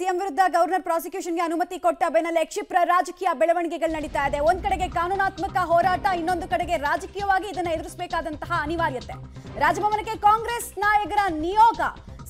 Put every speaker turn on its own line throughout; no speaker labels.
CM ವಿರುದ್ಧ governor ಪ್ರಾಸಿಕ್ಯೂಷನ್ಗೆ ಅನುಮತಿ ಕೊಟ್ಟ ಬೆನ್ನಲ್ಲೇ ಕ್ಷಿಪ್ರ ರಾಜಕೀಯ ಬೆಳವಣಿಗೆಗಳು ನಡೀತಾ ಇದೆ ಒಂದ್ ಕಡೆಗೆ ಕಾನೂನಾತ್ಮಕ ಹೋರಾಟ ಇನ್ನೊಂದು ಕಡೆಗೆ ರಾಜಕೀಯವಾಗಿ ಇದನ್ನು ಎದುರಿಸಬೇಕಾದಂತಹ ಅನಿವಾರ್ಯತೆ ರಾಜಭವನಕ್ಕೆ ಕಾಂಗ್ರೆಸ್ ನಾಯಕರ ನಿಯೋಗ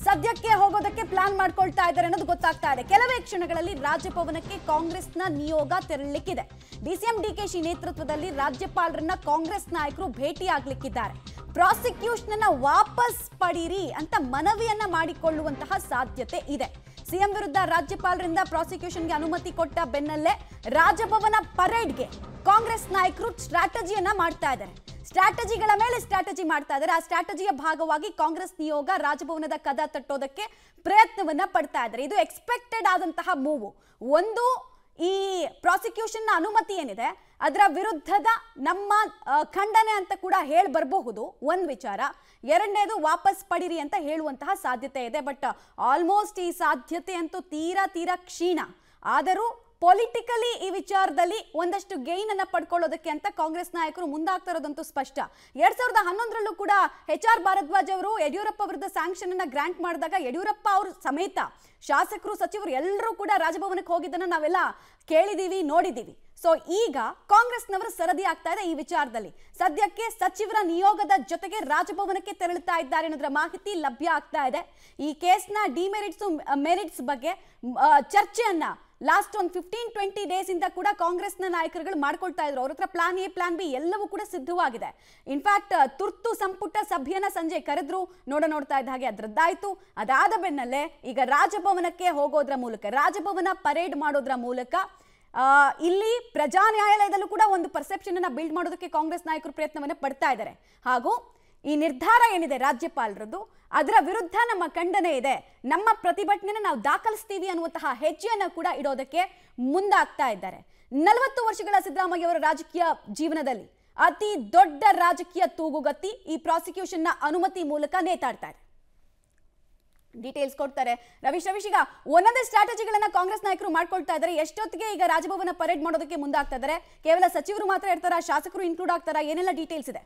ಸದ್ಯಕ್ಕೆ ಹೋಗೋದಕ್ಕೆ ಪ್ಲಾನ್ ಮಾಡ್ಕೊಳ್ತಾ ಇದ್ದಾರೆ ಅನ್ನೋದು ಗೊತ್ತಾಗ್ತಾ ಇದೆ ಕೆಲವೇ ಕ್ಷಣಗಳಲ್ಲಿ ರಾಜಭವನಕ್ಕೆ ಕಾಂಗ್ರೆಸ್ನ ನಿಯೋಗ ತೆರಳಲಿಕ್ಕಿದೆ ಡಿಸಿಎಂ ಡಿಕೆಶಿ ನೇತೃತ್ವದಲ್ಲಿ ರಾಜ್ಯಪಾಲರನ್ನ ಕಾಂಗ್ರೆಸ್ ನಾಯಕರು ಭೇಟಿ ಆಗ್ಲಿಕ್ಕಿದ್ದಾರೆ ಪ್ರಾಸಿಕ್ಯೂಷನ್ ವಾಪಸ್ ಪಡೀರಿ ಅಂತ ಮನವಿಯನ್ನ ಮಾಡಿಕೊಳ್ಳುವಂತಹ ಸಾಧ್ಯತೆ ಇದೆ ಸಿಎಂ ವಿರುದ್ಧ ರಾಜ್ಯಪಾಲರಿಂದ ಪ್ರಾಸಿಕ್ಯೂಷನ್ಗೆ ಅನುಮತಿ ಕೊಟ್ಟ ಬೆನ್ನಲ್ಲೇ ರಾಜಭವನ ಪರೇಡ್ಗೆ ಕಾಂಗ್ರೆಸ್ ನಾಯಕರು ಸ್ಟ್ರಾಟಜಿಯನ್ನ ಮಾಡ್ತಾ ಇದ್ದಾರೆ ಸ್ಟ್ರಾಟಜಿಗಳ ಮೇಲೆ ಸ್ಟ್ರಾಟಜಿ ಮಾಡ್ತಾ ಇದ್ದಾರೆ ಆ ಸ್ಟ್ರಾಟಜಿಯ ಭಾಗವಾಗಿ ಕಾಂಗ್ರೆಸ್ ನಿಯೋಗ ರಾಜಭವನದ ಕದ ತಟ್ಟೋದಕ್ಕೆ ಪ್ರಯತ್ನವನ್ನ ಪಡ್ತಾ ಇದ್ದಾರೆ ಇದು ಎಕ್ಸ್ಪೆಕ್ಟೆಡ್ ಆದಂತಹ ಮೂವು ಒಂದು ಈ ಪ್ರಾಸಿಕ್ಯೂಷನ್ನ ಅನುಮತಿ ಏನಿದೆ ಅದರ ವಿರುದ್ಧದ ನಮ್ಮ ಖಂಡನೆ ಅಂತ ಕೂಡ ಹೇಳಿ ಬರಬಹುದು ಒಂದು ವಿಚಾರ ಎರಡನೇದು ವಾಪಸ್ ಪಡಿರಿ ಅಂತ ಹೇಳುವಂತಹ ಸಾಧ್ಯತೆ ಇದೆ ಬಟ್ ಆಲ್ಮೋಸ್ಟ್ ಈ ಸಾಧ್ಯತೆ ಅಂತೂ ತೀರಾ ತೀರಾ ಕ್ಷೀಣ ಆದರೂ ಪೊಲಿಟಿಕಲಿ ಈ ವಿಚಾರದಲ್ಲಿ ಒಂದಷ್ಟು ಗೇನ್ ಅನ್ನ ಪಡ್ಕೊಳ್ಳೋದಕ್ಕೆ ಅಂತ ಕಾಂಗ್ರೆಸ್ ನಾಯಕರು ಮುಂದಾಗ್ತಾ ಇರೋದಂತೂ ಸ್ಪಷ್ಟ ಎರಡ್ ಸಾವಿರದ ಹನ್ನೊಂದರಲ್ಲೂ ಕೂಡ ಎಚ್ ಆರ್ ಭಾರದ್ವಾಜ್ ಅವರು ಯಡಿಯೂರಪ್ಪ ವಿರುದ್ಧ ಸ್ಯಾಂಕ್ಷನ್ ಅನ್ನ ಗ್ರಾಂಟ್ ಮಾಡಿದಾಗ ಯಡಿಯೂರಪ್ಪ ಅವರು ಸಮೇತ ಶಾಸಕರು ಸಚಿವರು ಎಲ್ಲರೂ ಕೂಡ ರಾಜಭವನಕ್ಕೆ ಹೋಗಿದ್ದನ್ನು ನಾವೆಲ್ಲ ಕೇಳಿದೀವಿ ನೋಡಿದ್ದೀವಿ ಸೊ ಈಗ ಕಾಂಗ್ರೆಸ್ನವರು ಸರದಿ ಆಗ್ತಾ ಇದೆ ಈ ವಿಚಾರದಲ್ಲಿ ಸದ್ಯಕ್ಕೆ ಸಚಿವರ ನಿಯೋಗದ ಜೊತೆಗೆ ರಾಜಭವನಕ್ಕೆ ತೆರಳುತ್ತಾ ಇದ್ದಾರೆ ಅನ್ನೋದ್ರ ಮಾಹಿತಿ ಲಭ್ಯ ಆಗ್ತಾ ಇದೆ ಈ ಕೇಸ್ನ ಡಿಮೆರಿಟ್ಸ್ ಮೆರಿಟ್ಸ್ ಬಗ್ಗೆ ಚರ್ಚೆಯನ್ನ ಲಾಸ್ಟ್ ಒಂದು ಫಿಫ್ಟೀನ್ ಟ್ವೆಂಟಿ ಡೇಸ್ ಇಂದ ಕೂಡ ಕಾಂಗ್ರೆಸ್ನ ನಾಯಕರುಗಳು ಮಾಡ್ಕೊಳ್ತಾ ಇದ್ರು ಅವ್ರ ಹತ್ರ ಪ್ಲಾನ್ ಎ ಪ್ಲಾನ್ ಬಿ ಎಲ್ಲವೂ ಕೂಡ ಸಿದ್ಧವಾಗಿದೆ ಇನ್ಫ್ಯಾಕ್ಟ್ ತುರ್ತು ಸಂಪುಟ ಸಭೆಯನ್ನ ಸಂಜೆ ಕರೆದ್ರು ನೋಡ ನೋಡ್ತಾ ಇದ್ದ ಹಾಗೆ ಅದರದ್ದಾಯ್ತು ಅದಾದ ಬೆನ್ನಲ್ಲೇ ಈಗ ರಾಜಭವನಕ್ಕೆ ಹೋಗೋದ್ರ ಮೂಲಕ ರಾಜಭವನ ಪರೇಡ್ ಮಾಡೋದ್ರ ಮೂಲಕ ಇಲ್ಲಿ ಪ್ರಜಾ ನ್ಯಾಯಾಲಯದಲ್ಲೂ ಕೂಡ ಒಂದು ಪರ್ಸೆಪ್ಷನ್ ಅನ್ನ ಬಿಲ್ಡ್ ಮಾಡೋದಕ್ಕೆ ಕಾಂಗ್ರೆಸ್ ನಾಯಕರು ಪ್ರಯತ್ನವನ್ನ ಪಡ್ತಾ ಇದ್ದಾರೆ ಹಾಗೂ ಈ ನಿರ್ಧಾರ ಏನಿದೆ ರಾಜ್ಯಪಾಲರದ್ದು ಅದರ ವಿರುದ್ಧ ನಮ್ಮ ಖಂಡನೆ ಇದೆ ನಮ್ಮ ಪ್ರತಿಭಟನೆ ನಾವು ದಾಖಲಿಸ್ತೀವಿ ಅನ್ನುವಂತಹ ಹೆಜ್ಜೆಯನ್ನು ಕೂಡ ಇಡೋದಕ್ಕೆ ಮುಂದಾಗ್ತಾ ಇದ್ದಾರೆ ನಲವತ್ತು ವರ್ಷಗಳ ಸಿದ್ದರಾಮಯ್ಯ ಅವರ ರಾಜಕೀಯ ಜೀವನದಲ್ಲಿ ಅತಿ ದೊಡ್ಡ ರಾಜಕೀಯ ತೂಗುಗತ್ತಿ ಈ ನ ಅನುಮತಿ ಮೂಲಕ ನೇತಾಡ್ತಾರೆ ಡೀಟೇಲ್ಸ್ ಕೊಡ್ತಾರೆ ರವೀಶ್ ರವೀಶ್ ಈಗ ಒಂದೊಂದೇ ಸ್ಟ್ರಾಟಜಿಗಳನ್ನ ಕಾಂಗ್ರೆಸ್ ನಾಯಕರು ಮಾಡ್ಕೊಳ್ತಾ ಇದ್ದಾರೆ ಎಷ್ಟೊತ್ತಿಗೆ ಈಗ ರಾಜಭವನ ಪರೇಡ್ ಮಾಡೋದಕ್ಕೆ ಮುಂದಾಗ್ತಾ ಇದ್ದಾರೆ ಕೇವಲ ಸಚಿವರು ಮಾತ್ರ ಇರ್ತಾರ ಶಾಸಕರು ಇನ್ಕ್ಲೂಡ್ ಆಗ್ತಾರ ಏನೆಲ್ಲ ಡೀಟೇಲ್ಸ್ ಇದೆ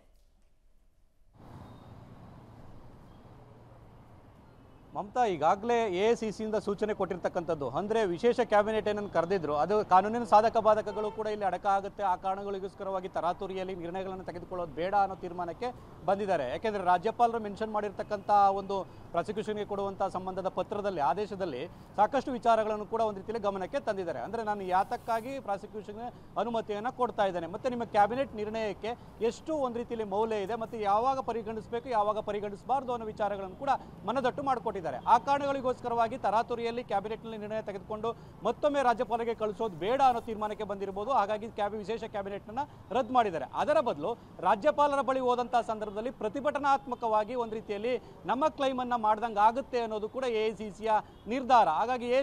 ಮಮತಾ ಈಗಾಗಲೇ ಎ ಸಿ ಸಿಯಿಂದ ಸೂಚನೆ ಕೊಟ್ಟಿರ್ತಕ್ಕಂಥದ್ದು ಅಂದರೆ ವಿಶೇಷ ಕ್ಯಾಬಿನೆಟ್ ಏನನ್ನು ಕರೆದಿದ್ರು ಅದು ಕಾನೂನಿನ ಸಾಧಕ ಬಾಧಕಗಳು ಕೂಡ ಇಲ್ಲಿ ಅಡಕ ಆಗುತ್ತೆ ಆ ಕಾರಣಗಳಿಗೋಸ್ಕರವಾಗಿ ತರಾತುರಿಯಲ್ಲಿ ನಿರ್ಣಯಗಳನ್ನು ತೆಗೆದುಕೊಳ್ಳೋದು ಬೇಡ ಅನ್ನೋ ತೀರ್ಮಾನಕ್ಕೆ ಬಂದಿದ್ದಾರೆ ಯಾಕೆಂದರೆ ರಾಜ್ಯಪಾಲರು ಮೆನ್ಷನ್ ಮಾಡಿರ್ತಕ್ಕಂಥ ಒಂದು ಪ್ರಾಸಿಕ್ಯೂಷನ್ಗೆ ಕೊಡುವಂಥ ಸಂಬಂಧದ ಪತ್ರದಲ್ಲಿ ಆದೇಶದಲ್ಲಿ ಸಾಕಷ್ಟು ವಿಚಾರಗಳನ್ನು ಕೂಡ ಒಂದು ರೀತಿಯಲ್ಲಿ ಗಮನಕ್ಕೆ ತಂದಿದ್ದಾರೆ ಅಂದರೆ ನಾನು ಯಾತಕ್ಕಾಗಿ ಪ್ರಾಸಿಕ್ಯೂಷನ್ ಅನುಮತಿಯನ್ನು ಕೊಡ್ತಾ ಇದ್ದೇನೆ ಮತ್ತು ನಿಮ್ಮ ಕ್ಯಾಬಿನೆಟ್ ನಿರ್ಣಯಕ್ಕೆ ಎಷ್ಟು ಒಂದು ರೀತಿಯಲ್ಲಿ ಮೌಲ್ಯ ಇದೆ ಮತ್ತು ಯಾವಾಗ ಪರಿಗಣಿಸಬೇಕು ಯಾವಾಗ ಪರಿಗಣಿಸಬಾರ್ದು ಅನ್ನೋ ವಿಚಾರಗಳನ್ನು ಕೂಡ ಮನದಟ್ಟು ಮಾಡಿಕೊಟ್ಟಿದ್ದಾರೆ ಆ ಕಾರಣಗಳಿಗೋಸ್ಕರವಾಗಿ ತರಾತುರಿಯಲ್ಲಿ ಕ್ಯಾಬಿನೆಟ್ನಲ್ಲಿ ನಿರ್ಣಯ ತೆಗೆದುಕೊಂಡು ಮತ್ತೊಮ್ಮೆ ರಾಜ್ಯಪಾಲರಿಗೆ ಕಳಿಸೋದು ಬೇಡ ಅನ್ನೋ ತೀರ್ಮಾನಕ್ಕೆ ಬಂದಿರಬಹುದು ಹಾಗಾಗಿ ಕ್ಯಾಬ್ ವಿಶೇಷ ಕ್ಯಾಬಿನೆಟ್ನ ರದ್ದು ಮಾಡಿದ್ದಾರೆ ಅದರ ಬದಲು ರಾಜ್ಯಪಾಲರ ಬಳಿ ಹೋದಂತಹ ಸಂದರ್ಭದಲ್ಲಿ ಪ್ರತಿಭಟನಾತ್ಮಕವಾಗಿ ಒಂದು ರೀತಿಯಲ್ಲಿ ನಮ್ಮ ಕ್ಲೈಮನ್ನು ಮಾಡ್ದಂಗೆ ಆಗುತ್ತೆ ಅನ್ನೋದು ಕೂಡ ಎ ನಿರ್ಧಾರ ಹಾಗಾಗಿ ಎ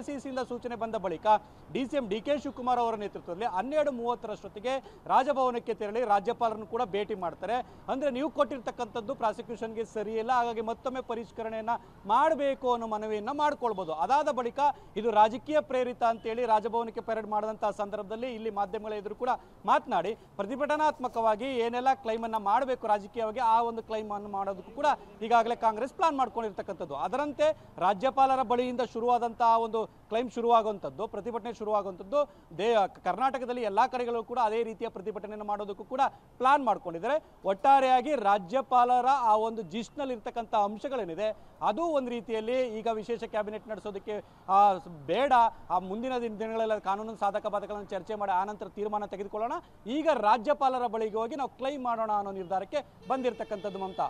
ಸೂಚನೆ ಬಂದ ಬಳಿಕ D C M D K Shivakumar ಅವರ ನೇತೃತ್ವದಲ್ಲಿ ಹನ್ನೆರಡು ಮೂವತ್ತರಷ್ಟೊತ್ತಿಗೆ ರಾಜಭವನಕ್ಕೆ ತೆರಳಿ ರಾಜ್ಯಪಾಲರನ್ನು ಕೂಡ ಭೇಟಿ ಮಾಡ್ತಾರೆ ಅಂದರೆ ನೀವು ಕೊಟ್ಟಿರ್ತಕ್ಕಂಥದ್ದು ಪ್ರಾಸಿಕ್ಯೂಷನ್ಗೆ ಸರಿಯಿಲ್ಲ ಹಾಗಾಗಿ ಮತ್ತೊಮ್ಮೆ ಪರಿಷ್ಕರಣೆಯನ್ನು ಮಾಡಬೇಕು ಮಾಡಬೇಕು ಅನ್ನೋ ಮನವಿಯನ್ನು ಮಾಡ್ಕೊಳ್ಬೋದು ಅದಾದ ಬಳಿಕ ಇದು ರಾಜಕೀಯ ಪ್ರೇರಿತ ಹೇಳಿ ರಾಜಭವನಕ್ಕೆ ಪೆರೇಡ್ ಮಾಡಿದಂತಹ ಸಂದರ್ಭದಲ್ಲಿ ಇಲ್ಲಿ ಮಾಧ್ಯಮಗಳ ಎದುರು ಕೂಡ ಮಾತನಾಡಿ ಪ್ರತಿಭಟನಾತ್ಮಕವಾಗಿ ಏನೆಲ್ಲ ಕ್ಲೈಮನ್ನು ಮಾಡಬೇಕು ರಾಜಕೀಯವಾಗಿ ಆ ಒಂದು ಕ್ಲೈಮ್ ಅನ್ನು ಮಾಡೋದಕ್ಕೂ ಕೂಡ ಈಗಾಗಲೇ ಕಾಂಗ್ರೆಸ್ ಪ್ಲಾನ್ ಮಾಡ್ಕೊಂಡಿರ್ತಕ್ಕಂಥದ್ದು ಅದರಂತೆ ರಾಜ್ಯಪಾಲರ ಬಳಿಯಿಂದ ಶುರುವಾದಂತಹ ಒಂದು ಕ್ಲೈಮ್ ಶುರುವಾಗುವಂಥದ್ದು ಪ್ರತಿಭಟನೆ ಶುರುವಾಗುವಂಥದ್ದು ದೇ ಕರ್ನಾಟಕದಲ್ಲಿ ಎಲ್ಲ ಕಡೆಗಳು ಕೂಡ ಅದೇ ರೀತಿಯ ಪ್ರತಿಭಟನೆಯನ್ನು ಮಾಡೋದಕ್ಕೂ ಕೂಡ ಪ್ಲಾನ್ ಮಾಡ್ಕೊಂಡಿದ್ದಾರೆ ಒಟ್ಟಾರೆಯಾಗಿ ರಾಜ್ಯಪಾಲರ ಆ ಒಂದು ಜಿಸ್ಟ್ನಲ್ಲಿ ಇರ್ತಕ್ಕಂಥ ಅಂಶಗಳೇನಿದೆ ಅದು ಒಂದು ರೀತಿಯಲ್ಲಿ ಈಗ ವಿಶೇಷ ಕ್ಯಾಬಿನೆಟ್ ನಡೆಸೋದಕ್ಕೆ ಬೇಡ ಆ ಮುಂದಿನ ದಿನಗಳಲ್ಲಿ ಕಾನೂನು ಸಾಧಕ ಬಾಧಕಗಳನ್ನು ಚರ್ಚೆ ಮಾಡಿ ಆನಂತರ ತೀರ್ಮಾನ ತೆಗೆದುಕೊಳ್ಳೋಣ ಈಗ ರಾಜ್ಯಪಾಲರ ಬಳಿಗೆ ಹೋಗಿ ನಾವು ಕ್ಲೈಮ್ ಮಾಡೋಣ ಅನ್ನೋ ನಿರ್ಧಾರಕ್ಕೆ ಬಂದಿರತಕ್ಕಂಥದ್ದು ಮಮತಾ